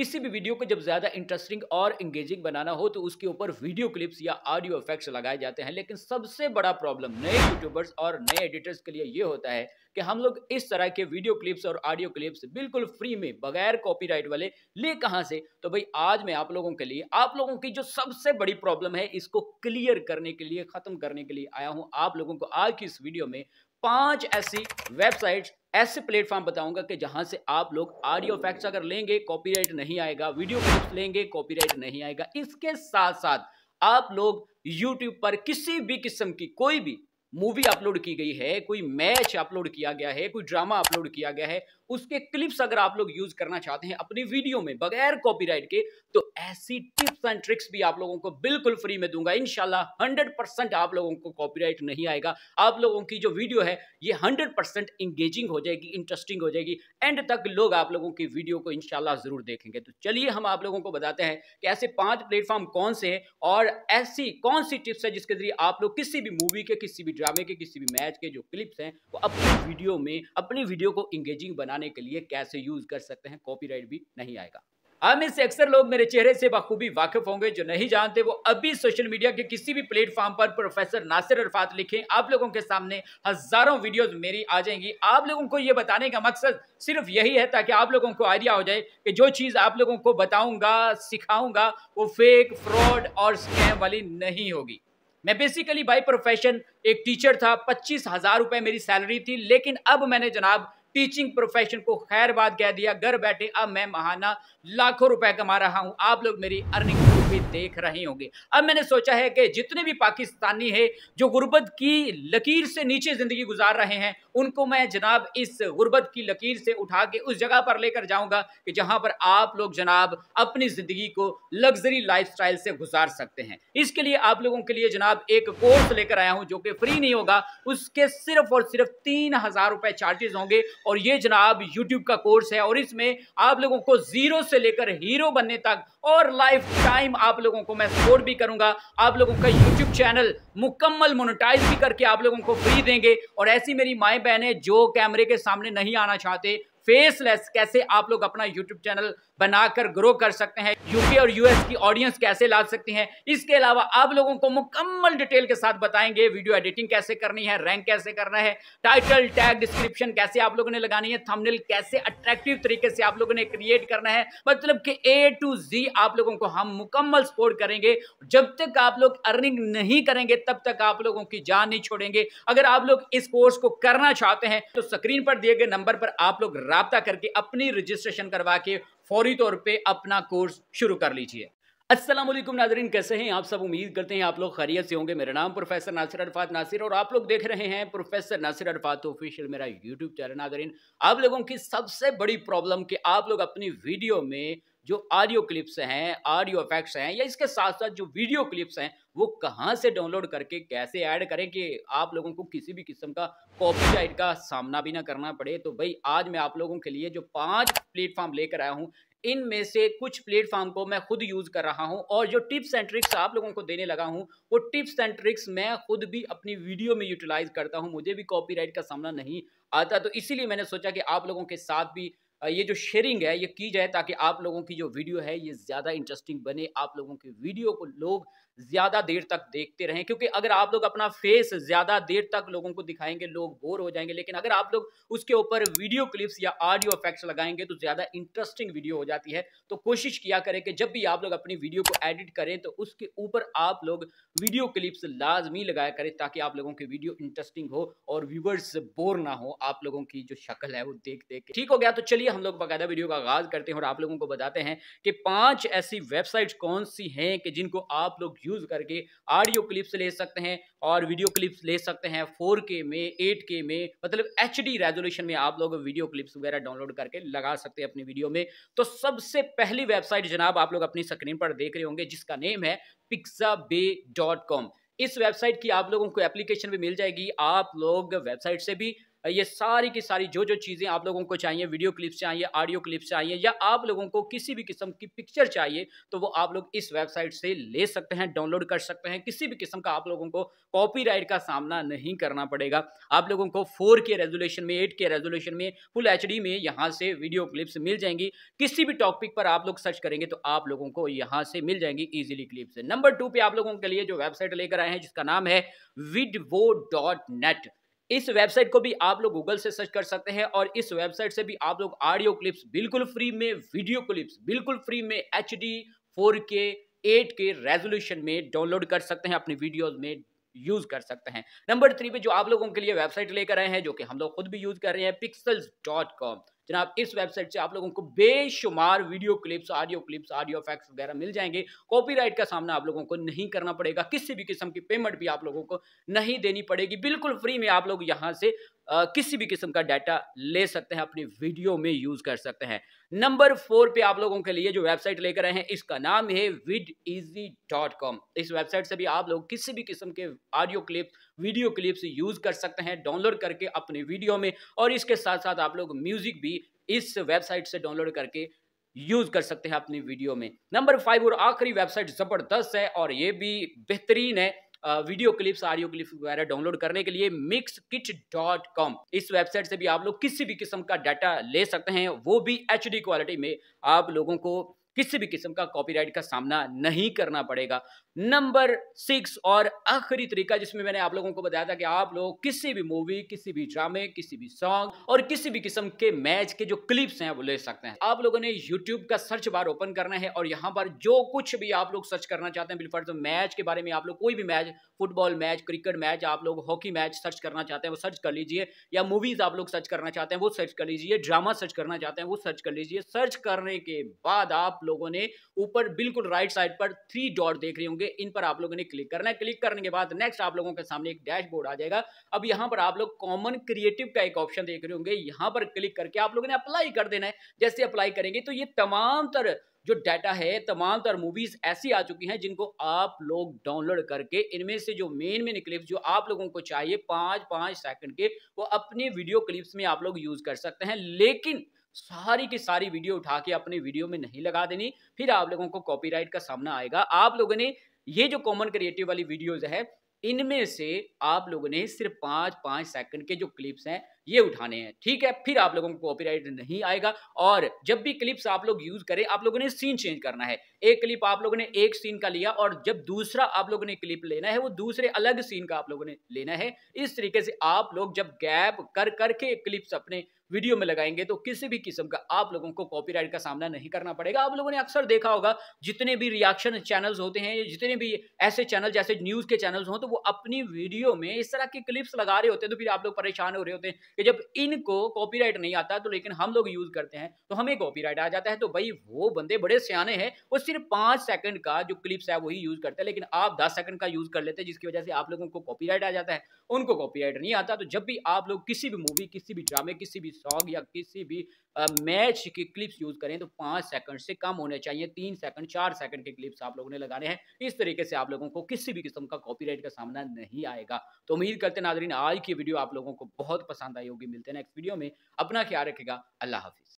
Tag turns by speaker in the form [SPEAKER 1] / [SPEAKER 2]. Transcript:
[SPEAKER 1] किसी भी वीडियो को जब ज़्यादा इंटरेस्टिंग और इंगेजिंग बनाना हो तो उसके ऊपर वीडियो क्लिप्स या ऑडियो इफेक्ट्स लगाए जाते हैं लेकिन सबसे बड़ा प्रॉब्लम नए यूट्यूबर्स और नए एडिटर्स के लिए ये होता है कि हम लोग इस तरह के वीडियो क्लिप्स और ऑडियो क्लिप्स बिल्कुल फ्री में बगैर कॉपीराइट वाले ले कहाँ से तो भाई आज मैं आप लोगों के लिए आप लोगों की जो सबसे बड़ी प्रॉब्लम है इसको क्लियर करने के लिए ख़त्म करने के लिए आया हूँ आप लोगों को आज की इस वीडियो में पांच ऐसी वेबसाइट्स ऐसे प्लेटफॉर्म बताऊंगा कि जहां से आप लोग ऑडियो फैक्ट्स अगर लेंगे कॉपीराइट नहीं आएगा वीडियो क्लिप्स लेंगे कॉपीराइट नहीं आएगा इसके साथ साथ आप लोग यूट्यूब पर किसी भी किस्म की कोई भी मूवी अपलोड की गई है कोई मैच अपलोड किया गया है कोई ड्रामा अपलोड किया गया है उसके क्लिप्स अगर आप लोग यूज करना चाहते हैं अपनी वीडियो में बगैर कॉपीराइट के तो ऐसी टिप्स एंड ट्रिक्स भी आप लोगों को बिल्कुल फ्री में दूंगा इनशाला हंड्रेड परसेंट आप लोगों को कॉपी नहीं आएगा आप लोगों की जो वीडियो है ये हंड्रेड परसेंट इंगेजिंग हो जाएगी इंटरेस्टिंग हो जाएगी एंड तक लोग आप लोगों की वीडियो को इनशाला जरूर देखेंगे तो चलिए हम आप लोगों को बताते हैं कि ऐसे पांच प्लेटफॉर्म कौन से हैं और ऐसी कौन सी टिप्स है जिसके जरिए आप लोग किसी भी मूवी के किसी भी ड्रामे के किसी भी मैच के जो क्लिप्स हैं वो अपनी वीडियो में अपनी वीडियो को इंगेजिंग बनाने बनाने के लिए कैसे यूज कर सकते हैं कॉपीराइट भी नहीं आएगा हम इससे अक्सर लोग मेरे चेहरे से बखूबी वाकिफ होंगे जो नहीं जानते वो अभी सोशल मीडिया के किसी भी प्लेटफॉर्म पर प्रोफेसर नासिर अरफात लिखें आप लोगों के सामने हजारों वीडियोस मेरी आ जाएंगी आप लोगों को ये बताने का मकसद सिर्फ यही है ताकि आप लोगों को आइडिया हो जाए कि जो चीज़ आप लोगों को बताऊंगा सिखाऊंगा वो फेक फ्रॉड और स्कैम वाली नहीं होगी मैं बेसिकली बाई प्रोफेशन एक टीचर था पच्चीस हजार रुपये मेरी सैलरी थी लेकिन अब मैंने जनाब टीचिंग प्रोफेशन को खैरबाद कह दिया घर बैठे अब मैं महाना लाखों रुपए कमा रहा हूँ आप लोग मेरी अर्निंग भी देख रहे होंगे अब मैंने सोचा है कि जितने भी पाकिस्तानी है जो गुर्बत की लकीर से नीचे ज़िंदगी गुजार रहे हैं उनको मैं जनाब इस गुर्बत की लकीर से उठा के उस जगह पर लेकर जाऊँगा कि जहां पर आप लोग जनाब अपनी ज़िंदगी को लग्जरी लाइफ से गुजार सकते हैं इसके लिए आप लोगों के लिए जनाब एक कोर्स लेकर आया हूँ जो कि फ्री नहीं होगा उसके सिर्फ और सिर्फ तीन हज़ार रुपये चार्जेस होंगे और ये जनाब यूट्यूब का कोर्स है और इसमें आप लोगों को ज़ीरो से लेकर हीरो बनने तक और लाइफ टाइम आप लोगों को मैं सपोर्ट भी करूंगा आप लोगों का यूट्यूब चैनल मुकम्मल मोनिटाइज भी करके आप लोगों को फ्री देंगे और ऐसी मेरी माए बहन है जो कैमरे के सामने नहीं आना चाहते फेसलेस कैसे आप लोग अपना यूट्यूब चैनल बनाकर ग्रो कर सकते हैं यूके और यूएस की ऑडियंस कैसे ला सकती हैं इसके अलावा आप लोगों को मुकम्मल डिटेल के साथ बताएंगे वीडियो एडिटिंग कैसे करनी है रैंक कैसे करना है टाइटल टैग डिस्क्रिप्शन कैसे आप लोगों ने लगानी है थंबनेल कैसे अट्रैक्टिव तरीके से आप लोगों ने क्रिएट करना है मतलब कि ए टू जी आप लोगों को हम मुकम्मल सपोर्ट करेंगे जब तक आप लोग अर्निंग नहीं करेंगे तब तक आप लोगों की जान नहीं छोड़ेंगे अगर आप लोग इस कोर्स को करना चाहते हैं तो स्क्रीन पर दिए गए नंबर पर आप लोग रबता करके अपनी रजिस्ट्रेशन करवा के फौरी तौर पर अपना कोर्स शुरू कर लीजिए असलम नाजरीन कैसे हैं आप सब उम्मीद करते हैं आप लोग खरीत से होंगे मेरा नाम प्रोफेसर नासिर अरफात नासिर और आप लोग देख रहे हैं प्रोफेसर नासिर अरफात ऑफिशियल मेरा यूट्यूब चैनल नाजरीन आप लोगों की सबसे बड़ी प्रॉब्लम कि आप लोग अपनी वीडियो में जो ऑडियो क्लिप्स हैं ऑडियो इफेक्ट्स हैं या इसके साथ साथ जो वीडियो क्लिप्स हैं वो कहाँ से डाउनलोड करके कैसे ऐड करें कि आप लोगों को किसी भी किस्म का कॉपीराइट का सामना भी ना करना पड़े तो भाई आज मैं आप लोगों के लिए जो पांच प्लेटफॉर्म लेकर आया हूँ इनमें से कुछ प्लेटफॉर्म को मैं खुद यूज कर रहा हूं और जो टिप्स एंड ट्रिक्स आप लोगों को देने लगा हूं वो टिप्स एंड ट्रिक्स मैं खुद भी अपनी वीडियो में यूटिलाइज करता हूं मुझे भी कॉपीराइट का सामना नहीं आता तो इसीलिए मैंने सोचा कि आप लोगों के साथ भी ये जो शेयरिंग है ये की जाए ताकि आप लोगों की जो वीडियो है ये ज़्यादा इंटरेस्टिंग बने आप लोगों की वीडियो को लोग ज़्यादा देर तक देखते रहें क्योंकि अगर आप लोग अपना फेस ज़्यादा देर तक लोगों को दिखाएंगे लोग बोर हो जाएंगे लेकिन अगर आप लोग उसके ऊपर वीडियो क्लिप्स या ऑडियो इफेक्ट्स लगाएंगे तो ज़्यादा इंटरेस्टिंग वीडियो हो जाती है तो कोशिश किया करें कि जब भी आप लोग अपनी वीडियो को एडिट करें तो उसके ऊपर आप लोग वीडियो क्लिप्स लाजमी लगाया करें ताकि आप लोगों की वीडियो इंटरेस्टिंग हो और व्यूवर्स बोर ना हो आप लोगों की जो शक्ल है वो देख देख ठीक हो गया तो चलिए चलिए हम लोग बाकायदा वीडियो का आगाज करते हैं और आप लोगों को बताते हैं कि पांच ऐसी वेबसाइट कौन सी हैं कि जिनको आप लोग यूज करके ऑडियो क्लिप्स ले सकते हैं और वीडियो क्लिप्स ले सकते हैं फोर के में एट के में मतलब एच डी रेजोल्यूशन में आप लोग वीडियो क्लिप्स वगैरह डाउनलोड करके लगा सकते हैं अपनी वीडियो में तो सबसे पहली वेबसाइट जनाब आप लोग अपनी स्क्रीन पर देख रहे होंगे जिसका नेम है पिक्साबे डॉट कॉम इस वेबसाइट की आप लोगों को एप्लीकेशन भी मिल जाएगी आप लोग वेबसाइट से भी ये सारी की सारी जो जो चीज़ें आप लोगों को चाहिए वीडियो क्लिप चाहिए ऑडियो क्लिप चाहिए या आप लोगों को किसी भी किस्म की पिक्चर चाहिए तो वो आप लोग इस वेबसाइट से ले सकते हैं डाउनलोड कर सकते हैं किसी भी किस्म का आप लोगों को कॉपीराइट का सामना नहीं करना पड़ेगा आप लोगों को फोर के रेजोल्यूशन में एट के रेजोल्यूशन में फुल एच में यहाँ से वीडियो क्लिप्स मिल जाएंगी किसी भी टॉपिक पर आप लोग सर्च करेंगे तो आप लोगों को यहाँ से मिल जाएंगी ईजिली क्लिप्स नंबर टू पे आप लोगों के लिए जो वेबसाइट लेकर आए हैं जिसका नाम है विडवो डॉट नेट इस वेबसाइट को भी आप लोग गूगल से सर्च कर सकते हैं और इस वेबसाइट से भी आप लोग ऑडियो क्लिप्स बिल्कुल फ्री में वीडियो क्लिप्स बिल्कुल फ्री में H D four K eight K resolution में डाउनलोड कर सकते हैं अपनी वीडियोज में यूज कर सकते हैं नंबर थ्री पे जो आप लोगों के लिए वेबसाइट लेकर आए हैं जो कि हम लोग खुद भी यूज कर रहे हैं पिक्सल्स डॉट कॉम जनाब इस वेबसाइट से आप लोगों को बेशुमार video clips audio clips audio effects वगैरह मिल जाएंगे कॉपीराइट का सामना आप लोगों को नहीं करना पड़ेगा किसी भी किस्म की पेमेंट भी आप लोगों को नहीं देनी पड़ेगी बिल्कुल फ्री में आप लोग यहाँ से किसी भी किस्म का डाटा ले सकते हैं अपनी वीडियो में यूज़ कर सकते हैं नंबर फोर पे आप लोगों के लिए जो वेबसाइट लेकर आए हैं इसका नाम है विड इजी डॉट कॉम इस वेबसाइट से भी आप लोग किसी भी किस्म के audio clip video clips use कर सकते हैं डाउनलोड करके अपने वीडियो में और इसके साथ साथ आप लोग म्यूजिक भी इस वेबसाइट से डाउनलोड करके यूज कर सकते हैं अपनी वीडियो में नंबर फाइव और आखिरी वेबसाइट जबरदस्त है और ये भी बेहतरीन है वीडियो क्लिप्स ऑडियो क्लिप्स वगैरह डाउनलोड करने के लिए मिक्स डॉट कॉम इस वेबसाइट से भी आप लोग किसी भी किस्म का डाटा ले सकते हैं वो भी एच क्वालिटी में आप लोगों को किसी भी किस्म का कॉपीराइट का सामना नहीं करना पड़ेगा नंबर सिक्स और आखिरी तरीका जिसमें मैंने आप लोगों को बताया था कि आप लोग किसी भी मूवी किसी भी ड्रामे किसी भी सॉन्ग और किसी भी किस्म के मैच के जो क्लिप्स हैं वो ले सकते हैं आप लोगों ने यूट्यूब का सर्च बार ओपन करना है और यहाँ पर जो कुछ भी आप लोग सर्च करना चाहते हैं बिलफर्ज तो मैच के बारे में आप लोग कोई भी match football match cricket match आप लोग हॉकी मैच सर्च करना चाहते हैं वो सर्च कर लीजिए या मूवीज आप लोग सर्च करना चाहते हैं वो सर्च कर लीजिए ड्रामा सर्च करना चाहते हैं वो सर्च कर लीजिए सर्च करने के बाद आप लोगों ने ऊपर बिल्कुल राइट साइड पर थ्री डॉट देख रहे होंगे इन पर आप लोगों ने क्लिक करना है क्लिक करने के बाद नेक्स्ट आप लोगों के सामने एक डैशबोर्ड आ जाएगा अब यहां पर आप लोग कॉमन क्रिएटिव का एक ऑप्शन देख रहे होंगे यहां पर क्लिक करके आप लोगों ने अप्लाई कर देना है जैसे अप्लाई करेंगे तो ये तमाम तर जो डाटा है तमाम तर मूवीज ऐसी आ चुकी हैं जिनको आप लोग डाउनलोड करके इनमें से जो मेन मेन क्लिप्स जो आप लोगों को चाहिए पांच पांच सेकंड के वो अपने वीडियो क्लिप्स में आप लोग यूज कर सकते हैं लेकिन सारी की सारी वीडियो उठा के अपने वीडियो में नहीं लगा देनी फिर आप लोगों को कॉपी का सामना आएगा आप लोगों ने ये जो कॉमन क्रिएटिव वाली वीडियोज है इनमें से आप लोगों ने सिर्फ पाँच पाँच सेकंड के जो क्लिप्स हैं ये उठाने हैं ठीक है फिर आप लोगों को कॉपीराइट नहीं आएगा और जब भी क्लिप्स आप लोग यूज करें आप लोगों ने सीन चेंज करना है एक क्लिप आप लोगों ने एक सीन का लिया और जब दूसरा आप लोगों ने क्लिप लेना है वो दूसरे अलग सीन का आप लोगों ने लेना है इस तरीके से आप लोग जब गैप कर करके क्लिप्स अपने वीडियो में लगाएंगे तो किसी भी किस्म का आप लोगों को कॉपीराइट का सामना नहीं करना पड़ेगा आप लोगों ने अक्सर देखा होगा जितने भी रिएक्शन चैनल्स होते हैं जितने भी ऐसे चैनल जैसे न्यूज़ के चैनल्स हों तो वो अपनी वीडियो में इस तरह के क्लिप्स लगा रहे होते हैं तो फिर आप लोग परेशान हो रहे होते हैं कि जब इनको कॉपीराइट नहीं आता तो लेकिन हम लोग यूज करते हैं तो हमें कॉपीराइट आ जाता है तो भाई वो बंदे बड़े सियाने हैं वो सिर्फ पांच सेकंड का जो क्लिप्स है वही यूज करते हैं लेकिन आप दस सेकंड का यूज कर लेते हैं जिसकी वजह से आप लोगों को कॉपीराइट आ जाता है उनको कॉपीराइट नहीं आता तो जब भी आप लोग किसी भी मूवी किसी भी ड्रामे किसी भी सॉन्ग या किसी भी मैच की क्लिप्स यूज करें तो पाँच सेकंड से कम होने चाहिए तीन सेकंड चार सेकंड के क्लिप्स आप लोगों ने लगाने हैं इस तरीके से आप लोगों को किसी भी किस्म का कॉपीराइट का सामना नहीं आएगा तो उम्मीद करते नाजरीन आज की वीडियो आप लोगों को बहुत पसंद आई होगी मिलते हैं नेक्स्ट वीडियो में अपना ख्याल रखेगा अल्लाह हाफिज़